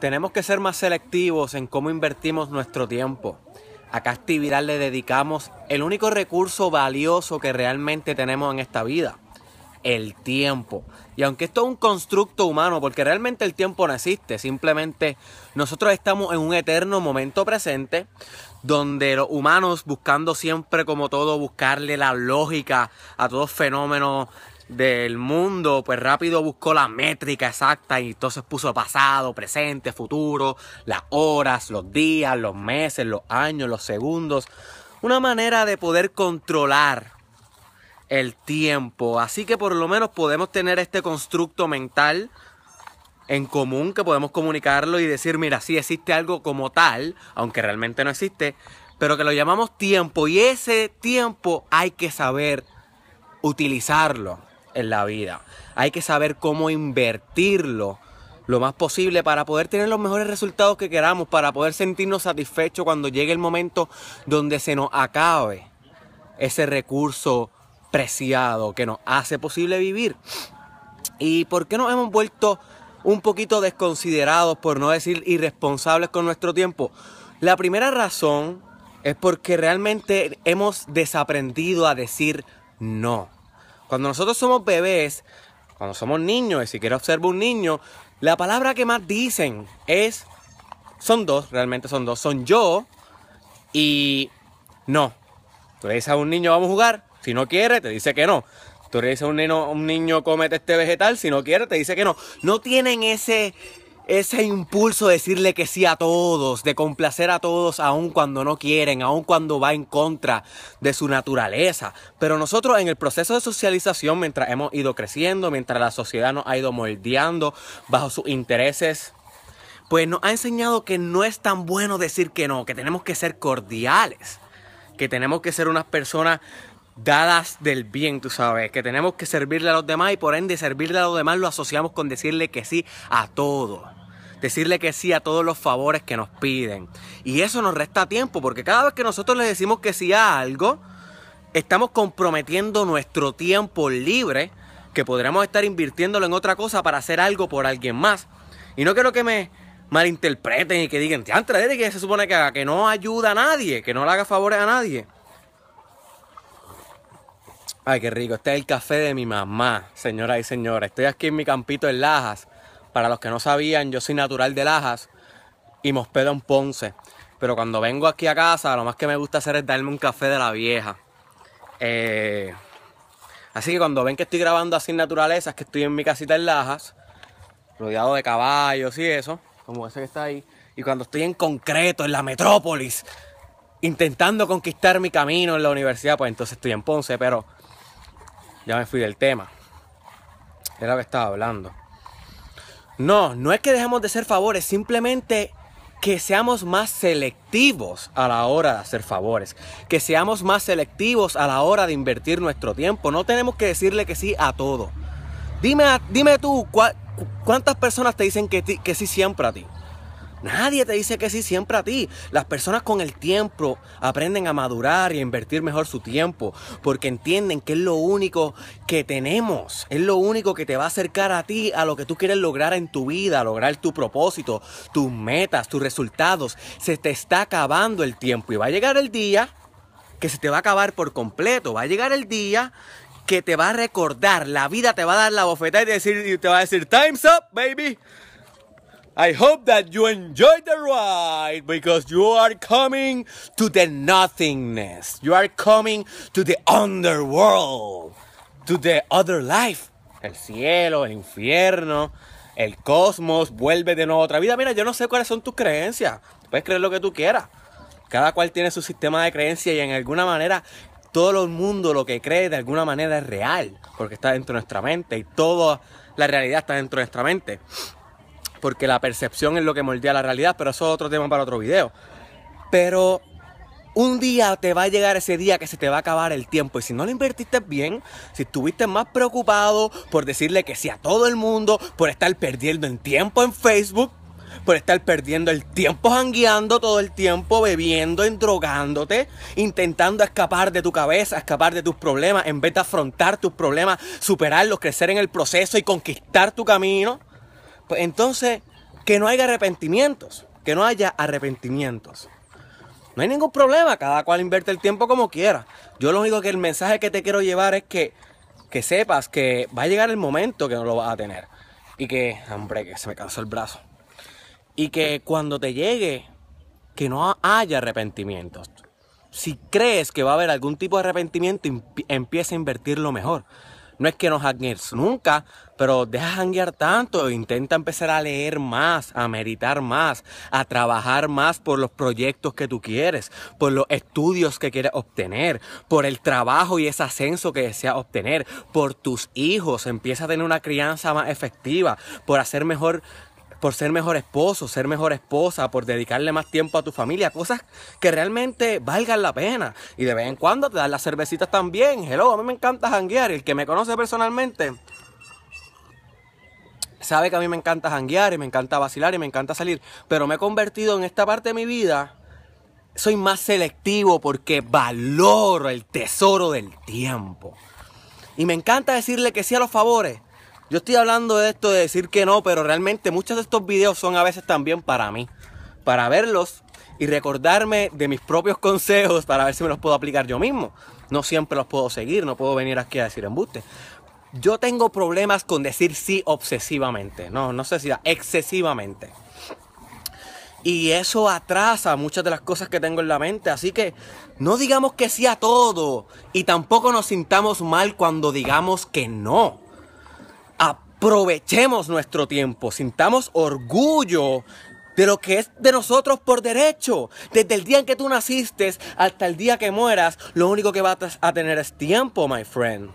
Tenemos que ser más selectivos en cómo invertimos nuestro tiempo. A qué le dedicamos el único recurso valioso que realmente tenemos en esta vida, el tiempo. Y aunque esto es un constructo humano, porque realmente el tiempo no existe, simplemente nosotros estamos en un eterno momento presente, donde los humanos buscando siempre como todo, buscarle la lógica a todos fenómenos del mundo, pues rápido buscó la métrica exacta y entonces puso pasado, presente, futuro, las horas, los días, los meses, los años, los segundos. Una manera de poder controlar el tiempo. Así que por lo menos podemos tener este constructo mental en común que podemos comunicarlo y decir, mira, sí existe algo como tal, aunque realmente no existe, pero que lo llamamos tiempo y ese tiempo hay que saber utilizarlo en la vida. Hay que saber cómo invertirlo lo más posible para poder tener los mejores resultados que queramos, para poder sentirnos satisfechos cuando llegue el momento donde se nos acabe ese recurso preciado que nos hace posible vivir. ¿Y por qué nos hemos vuelto un poquito desconsiderados, por no decir irresponsables con nuestro tiempo? La primera razón es porque realmente hemos desaprendido a decir no. Cuando nosotros somos bebés, cuando somos niños, y si quiero observar un niño, la palabra que más dicen es, son dos, realmente son dos, son yo y no. Tú le dices a un niño, vamos a jugar, si no quiere, te dice que no. Tú le dices a un niño, un niño comete este vegetal, si no quiere, te dice que no. No tienen ese ese impulso de decirle que sí a todos, de complacer a todos aun cuando no quieren, aun cuando va en contra de su naturaleza. Pero nosotros en el proceso de socialización, mientras hemos ido creciendo, mientras la sociedad nos ha ido moldeando bajo sus intereses, pues nos ha enseñado que no es tan bueno decir que no, que tenemos que ser cordiales, que tenemos que ser unas personas dadas del bien, tú sabes, que tenemos que servirle a los demás y por ende servirle a los demás lo asociamos con decirle que sí a todos decirle que sí a todos los favores que nos piden. Y eso nos resta tiempo, porque cada vez que nosotros le decimos que sí a algo, estamos comprometiendo nuestro tiempo libre, que podríamos estar invirtiéndolo en otra cosa para hacer algo por alguien más. Y no quiero que me malinterpreten y que digan, han traído que se supone que haga? Que no ayuda a nadie, que no le haga favores a nadie. Ay, qué rico. Este es el café de mi mamá, señoras y señores. Estoy aquí en mi campito en Lajas. Para los que no sabían, yo soy natural de Lajas y me hospedo en Ponce. Pero cuando vengo aquí a casa, lo más que me gusta hacer es darme un café de la vieja. Eh, así que cuando ven que estoy grabando así en naturaleza, es que estoy en mi casita en Lajas, rodeado de caballos y eso, como ese que está ahí. Y cuando estoy en concreto, en la metrópolis, intentando conquistar mi camino en la universidad, pues entonces estoy en Ponce, pero ya me fui del tema. Era lo que estaba hablando. No, no es que dejemos de hacer favores, simplemente que seamos más selectivos a la hora de hacer favores, que seamos más selectivos a la hora de invertir nuestro tiempo. No tenemos que decirle que sí a todo. Dime, dime tú, ¿cuántas personas te dicen que, que sí siempre a ti? Nadie te dice que sí siempre a ti. Las personas con el tiempo aprenden a madurar y a invertir mejor su tiempo porque entienden que es lo único que tenemos, es lo único que te va a acercar a ti, a lo que tú quieres lograr en tu vida, lograr tu propósito, tus metas, tus resultados. Se te está acabando el tiempo y va a llegar el día que se te va a acabar por completo. Va a llegar el día que te va a recordar, la vida te va a dar la bofetada y te va a decir, time's up, baby. I hope that you enjoyed the ride because you are coming to the nothingness. You are coming to the underworld, to the other life. El cielo, el infierno, el cosmos, vuelve de nuevo a otra vida. Mira, yo no sé cuáles son tus creencias. Puedes creer lo que tú quieras. Cada cual tiene su sistema de creencias y en alguna manera todo el mundo lo que cree de alguna manera es real, porque está dentro de nuestra mente y toda la realidad está dentro de nuestra mente porque la percepción es lo que moldea la realidad, pero eso es otro tema para otro video. Pero un día te va a llegar ese día que se te va a acabar el tiempo. Y si no lo invertiste bien, si estuviste más preocupado por decirle que sí a todo el mundo, por estar perdiendo el tiempo en Facebook, por estar perdiendo el tiempo jangueando todo el tiempo, bebiendo, drogándote, intentando escapar de tu cabeza, escapar de tus problemas, en vez de afrontar tus problemas, superarlos, crecer en el proceso y conquistar tu camino. Pues entonces, que no haya arrepentimientos, que no haya arrepentimientos. No hay ningún problema, cada cual invierte el tiempo como quiera. Yo lo único que el mensaje que te quiero llevar es que, que sepas que va a llegar el momento que no lo vas a tener. Y que, hombre, que se me cansó el brazo. Y que cuando te llegue, que no haya arrepentimientos. Si crees que va a haber algún tipo de arrepentimiento, empieza a invertirlo mejor. No es que no janguees nunca, pero deja hanguear tanto. Intenta empezar a leer más, a meditar más, a trabajar más por los proyectos que tú quieres, por los estudios que quieres obtener, por el trabajo y ese ascenso que deseas obtener, por tus hijos. Empieza a tener una crianza más efectiva, por hacer mejor por ser mejor esposo, ser mejor esposa, por dedicarle más tiempo a tu familia, cosas que realmente valgan la pena. Y de vez en cuando te das las cervecitas también. Hello, a mí me encanta janguear. El que me conoce personalmente sabe que a mí me encanta janguear y me encanta vacilar y me encanta salir. Pero me he convertido en esta parte de mi vida soy más selectivo porque valoro el tesoro del tiempo. Y me encanta decirle que sí a los favores, yo estoy hablando de esto de decir que no, pero realmente muchos de estos videos son a veces también para mí. Para verlos y recordarme de mis propios consejos para ver si me los puedo aplicar yo mismo. No siempre los puedo seguir, no puedo venir aquí a decir embuste. Yo tengo problemas con decir sí obsesivamente. No, no sé si excesivamente. Y eso atrasa muchas de las cosas que tengo en la mente. Así que no digamos que sí a todo. Y tampoco nos sintamos mal cuando digamos que no aprovechemos nuestro tiempo, sintamos orgullo de lo que es de nosotros por derecho. Desde el día en que tú naciste hasta el día que mueras, lo único que vas a tener es tiempo, my friend.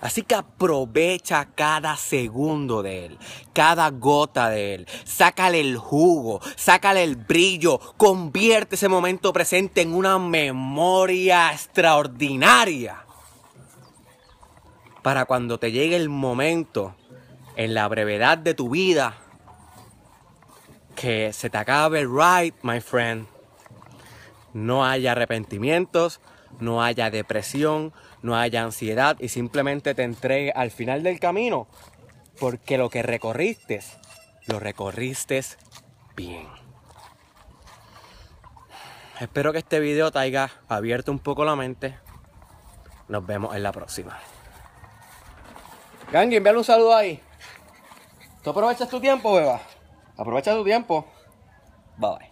Así que aprovecha cada segundo de él, cada gota de él. Sácale el jugo, sácale el brillo, convierte ese momento presente en una memoria extraordinaria. Para cuando te llegue el momento en la brevedad de tu vida. Que se te acabe right, ride, my friend. No haya arrepentimientos, no haya depresión, no haya ansiedad y simplemente te entregue al final del camino. Porque lo que recorriste, lo recorriste bien. Espero que este video te haya abierto un poco la mente. Nos vemos en la próxima. Gangi, envíale un saludo ahí. ¿Tú aprovechas tu tiempo, beba? Aprovecha tu tiempo. Bye bye.